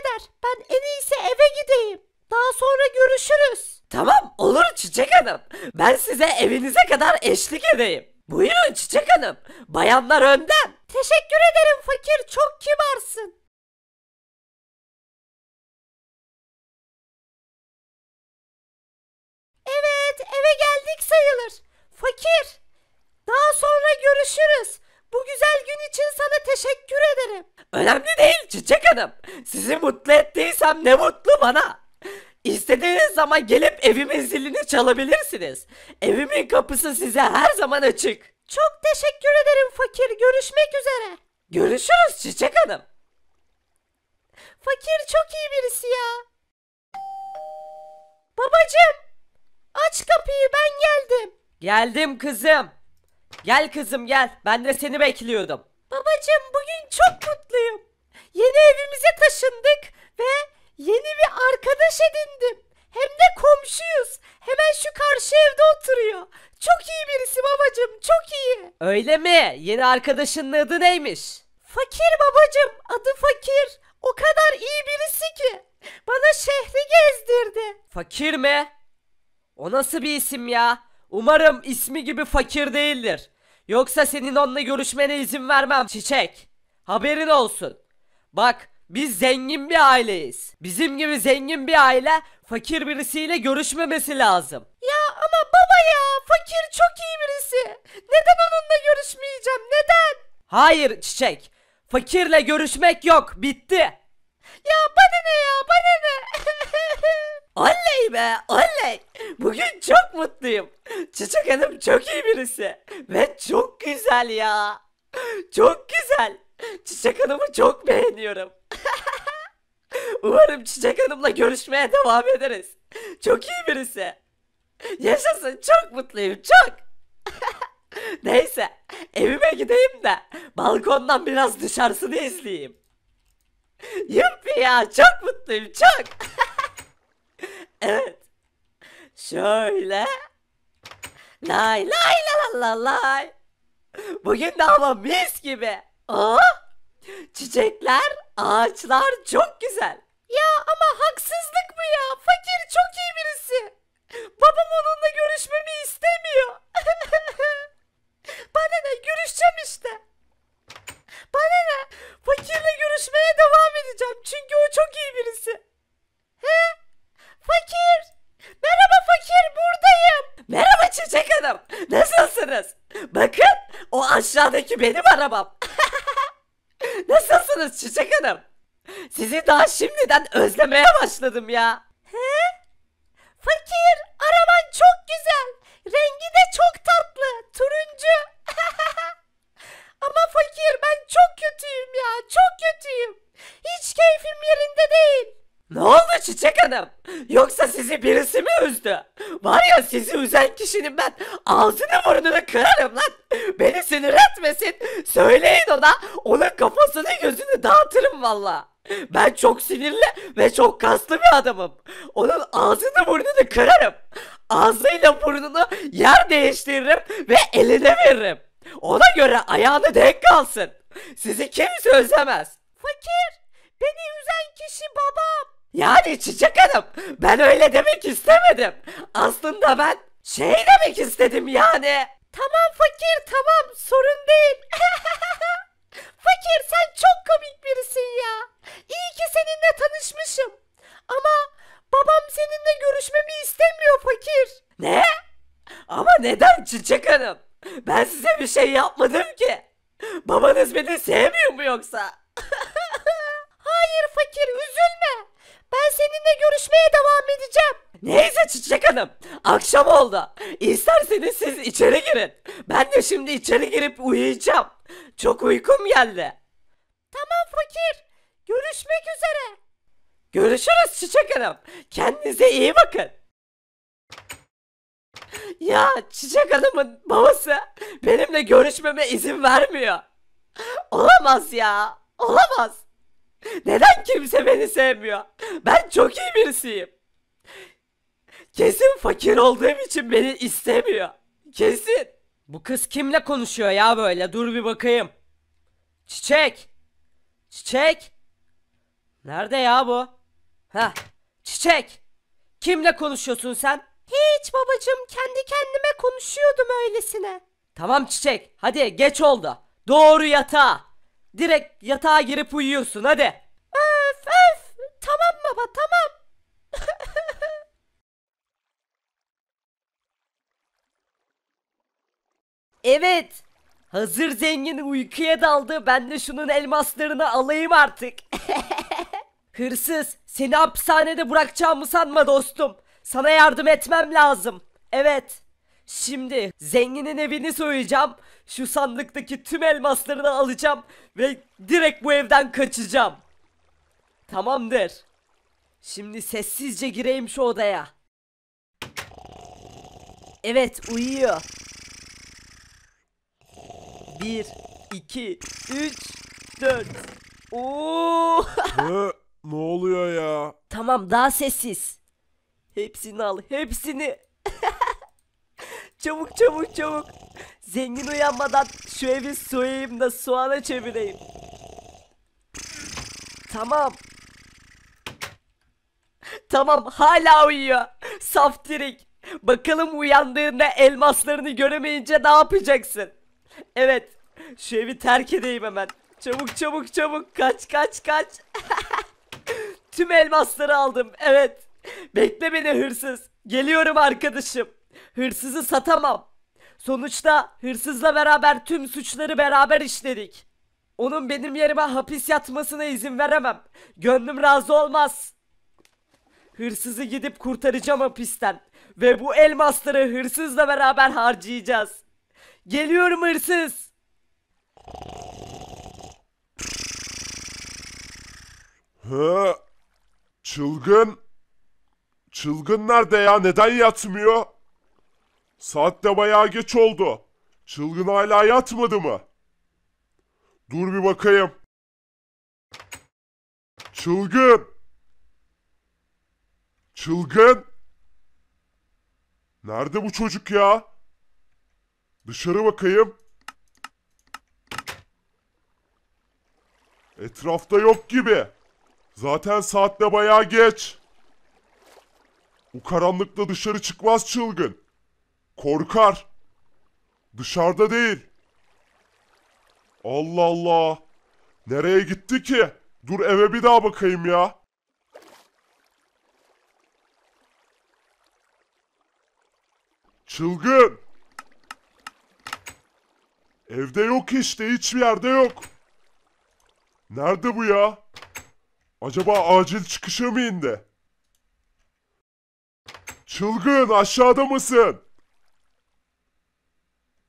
eder. Ben en iyisi eve gideyim. Daha sonra görüşürüz. Tamam olur Çiçek Hanım. Ben size evinize kadar eşlik edeyim. Buyurun Çiçek Hanım. Bayanlar önden. Teşekkür ederim fakir. Çok kibarsın. Evet eve geldik sayılır. Fakir. Daha sonra görüşürüz. Bu güzel gün için sana teşekkür Önemli değil Çiçek Hanım. Sizi mutlu ettiysem ne mutlu bana. İstediğiniz zaman gelip evimin zilini çalabilirsiniz. Evimin kapısı size her zaman açık. Çok teşekkür ederim fakir. Görüşmek üzere. Görüşürüz Çiçek Hanım. Fakir çok iyi birisi ya. Babacım, aç kapıyı ben geldim. Geldim kızım. Gel kızım gel. Ben de seni bekliyordum. Babacım bugün çok mutluyum. Yeni evimize taşındık ve yeni bir arkadaş edindim. Hem de komşuyuz. Hemen şu karşı evde oturuyor. Çok iyi birisi babacım çok iyi. Öyle mi? Yeni arkadaşının adı neymiş? Fakir babacım adı Fakir. O kadar iyi birisi ki. Bana şehri gezdirdi. Fakir mi? O nasıl bir isim ya? Umarım ismi gibi fakir değildir. Yoksa senin onunla görüşmene izin vermem çiçek. Haberin olsun. Bak biz zengin bir aileyiz. Bizim gibi zengin bir aile fakir birisiyle görüşmemesi lazım. Ya ama baba ya fakir çok iyi birisi. Neden onunla görüşmeyeceğim neden? Hayır çiçek. Fakirle görüşmek yok bitti. Ya bana ne ya bana ne? oley be oley. Bugün çok mutluyum. Çiçek Hanım çok iyi birisi. Ve çok güzel ya. Çok güzel. Çiçek Hanım'ı çok beğeniyorum. Umarım Çiçek Hanım'la görüşmeye devam ederiz. Çok iyi birisi. Yaşasın çok mutluyum çok. Neyse evime gideyim de balkondan biraz dışarısını izleyeyim. Yuppi ya çok mutluyum çok. evet Şöyle. Lay lay lay lay lay. Bugün de hava mis gibi. Aa, oh, çiçekler, ağaçlar çok güzel. Ya ama haksızlık bu ya. Fakir çok iyi birisi. Babam onunla görüşmemi istemiyor. Bana ne görüşeceğim işte. Bana ne fakirle görüşmeye devam edeceğim. Çünkü o çok iyi birisi. He? Fakir. Merhaba fakir buradayım. Merhaba Çiçek Hanım. Nasılsınız? Bakın o aşağıdaki benim arabam. Nasılsınız Çiçek Hanım? Sizi daha şimdiden özlemeye başladım ya. He? Fakir araban çok güzel. Rengi de çok tatlı. Turuncu. Ama fakir ben çok kötüyüm ya. Çok kötüyüm. Hiç Çiçek Hanım. Yoksa sizi birisi mi üzdü? Var ya sizi üzen kişinin ben ağzını burnunu kırarım lan. Beni sinir etmesin. Söyleyin ona. Onun kafasını gözünü dağıtırım valla. Ben çok sinirli ve çok kaslı bir adamım. Onun ağzını burnunu kırarım. Ağzıyla burnunu yer değiştiririm ve eline veririm. Ona göre ayağını denk kalsın. Sizi kimse özlemez. Fakir, beni üzen kişi babam. Yani Çiçek Hanım ben öyle demek istemedim. Aslında ben şey demek istedim yani. Tamam fakir tamam sorun değil. fakir sen çok komik birisin ya. İyi ki seninle tanışmışım. Ama babam seninle görüşmemi istemiyor fakir. Ne? Ama neden Çiçek Hanım? Ben size bir şey yapmadım ki. Babanız beni sevmiyor mu yoksa? görüşmeye devam edeceğim. Neyse Çiçek Hanım. Akşam oldu. İsterseniz siz içeri girin. Ben de şimdi içeri girip uyuyacağım. Çok uykum geldi. Tamam fakir. Görüşmek üzere. Görüşürüz Çiçek Hanım. Kendinize iyi bakın. Ya Çiçek Hanım'ın babası benimle görüşmeme izin vermiyor. Olamaz ya. Olamaz. Neden kimse beni sevmiyor? Ben çok iyi birisiyim. Kesin fakir olduğum için beni istemiyor. Kesin. Bu kız kimle konuşuyor ya böyle? Dur bir bakayım. Çiçek. Çiçek. Nerede ya bu? Ha, Çiçek. Kimle konuşuyorsun sen? Hiç babacığım kendi kendime konuşuyordum öylesine. Tamam Çiçek. Hadi geç oldu. Doğru yatağa. Direkt yatağa girip uyuyorsun hadi. Öf öf. Tamam baba tamam. evet. Hazır zengin uykuya daldı. Ben de şunun elmaslarını alayım artık. Hırsız, seni hapishanede bırakacağımı sanma dostum. Sana yardım etmem lazım. Evet. Şimdi zenginin evini soyacağım. Şu sandıktaki tüm elmaslarını alacağım ve direkt bu evden kaçacağım. Tamamdır. Şimdi sessizce gireyim şu odaya. Evet uyuyor. Bir, iki, üç, dört. Oo. ne, ne oluyor ya? Tamam daha sessiz. Hepsini al hepsini. çabuk çabuk çabuk. Zengin uyanmadan şu evi soyayım da soğana çevireyim. Tamam. Tamam hala uyuyor. Saftirik. Bakalım uyandığında elmaslarını göremeyince ne yapacaksın? Evet. Şu evi terk edeyim hemen. Çabuk çabuk çabuk. Kaç kaç kaç. Tüm elmasları aldım. Evet. Bekle beni hırsız. Geliyorum arkadaşım. Hırsızı satamam. Sonuçta hırsızla beraber tüm suçları beraber işledik. Onun benim yerime hapis yatmasına izin veremem. Gönlüm razı olmaz. Hırsızı gidip kurtaracağım hapisten. Ve bu elmasları hırsızla beraber harcayacağız. Geliyorum hırsız. He, çılgın. Çılgın nerede ya? Neden yatmıyor? Saat de bayağı geç oldu. Çılgın hala yatmadı mı? Dur bir bakayım. Çılgın. Çılgın. Nerede bu çocuk ya? Dışarı bakayım. Etrafta yok gibi. Zaten saatte bayağı geç. Bu karanlıkta dışarı çıkmaz çılgın. Korkar. Dışarıda değil. Allah Allah. Nereye gitti ki? Dur eve bir daha bakayım ya. Çılgın. Evde yok işte. Hiçbir yerde yok. Nerede bu ya? Acaba acil çıkışa mı indi? Çılgın aşağıda mısın?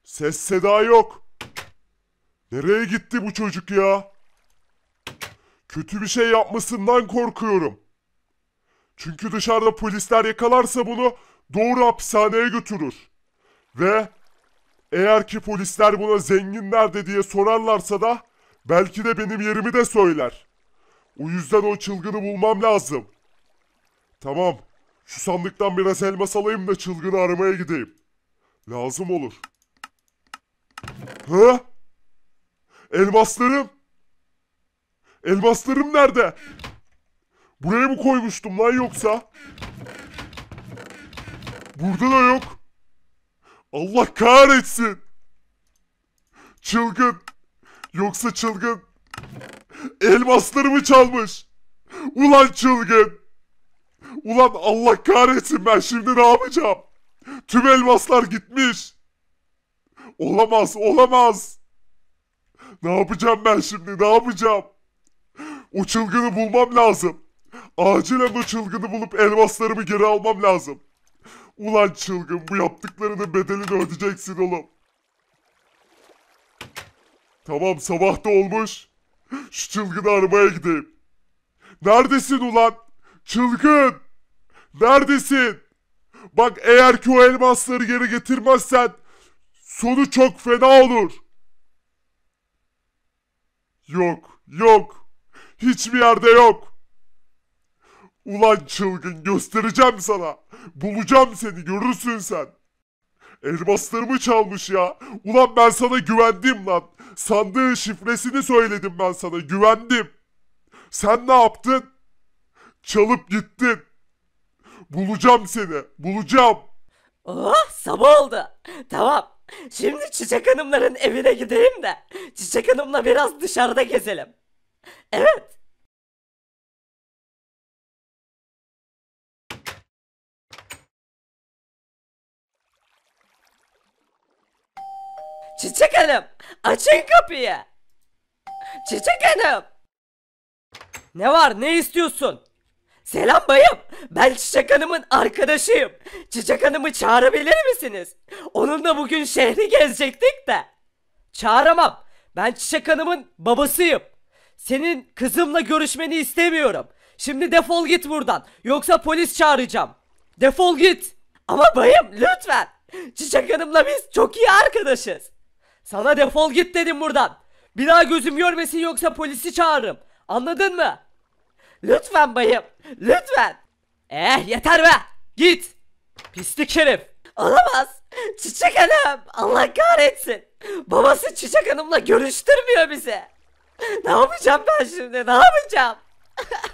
Ses seda yok. Nereye gitti bu çocuk ya? Kötü bir şey yapmasından korkuyorum. Çünkü dışarıda polisler yakalarsa bunu doğru hapishaneye götürür. Ve eğer ki polisler buna zengin nerede diye sorarlarsa da belki de benim yerimi de söyler. O yüzden o çılgını bulmam lazım. Tamam. Şu sandıktan biraz elmas alayım da çılgını aramaya gideyim. Lazım olur. Hı? Elmaslarım. Elmaslarım nerede? Buraya mı koymuştum lan yoksa? Burada da yok. Allah kahretsin. Çılgın. Yoksa çılgın. Elmaslarımı çalmış. Ulan çılgın. Ulan Allah kahretsin ben şimdi ne yapacağım? Tüm elmaslar gitmiş. Olamaz, olamaz. Ne yapacağım ben şimdi, ne yapacağım? O çılgını bulmam lazım. Acilen o çılgını bulup elmaslarımı geri almam lazım. Ulan çılgın bu yaptıklarının bedelini ödeyeceksin oğlum. Tamam sabah da olmuş. Şu çılgını aramaya gideyim. Neredesin ulan? Çılgın! Neredesin? Bak eğer ki o elmasları geri getirmezsen Sonu çok fena olur. Yok, yok. Hiçbir yerde yok. Ulan çılgın göstereceğim sana. Bulacağım seni görürsün sen. Elmaslarımı çalmış ya. Ulan ben sana güvendim lan. Sandığın şifresini söyledim ben sana güvendim. Sen ne yaptın? Çalıp gittin. Bulacağım seni bulacağım. Oh sabah oldu. Tamam Şimdi Çiçek Hanımların evine gideyim de Çiçek Hanım'la biraz dışarıda gezelim. Evet. Çiçek Hanım, açın kapıyı. Çiçek Hanım. Ne var, ne istiyorsun? Selam bayım. Ben Çiçek Hanım'ın arkadaşıyım. Çiçek Hanım'ı çağırabilir misiniz? Onunla bugün şehri gezecektik de. Çağıramam. Ben Çiçek Hanım'ın babasıyım. Senin kızımla görüşmeni istemiyorum. Şimdi defol git buradan. Yoksa polis çağıracağım. Defol git. Ama bayım lütfen. Çiçek Hanım'la biz çok iyi arkadaşız. Sana defol git dedim buradan. Bir daha gözüm görmesin yoksa polisi çağırırım. Anladın mı? Lütfen bayım. Lütfen. Eh yeter be. Git. Pislik herif. Olamaz. Çiçek Hanım. Allah kahretsin. Babası Çiçek Hanım'la görüştürmüyor bizi. Ne yapacağım ben şimdi? Ne yapacağım?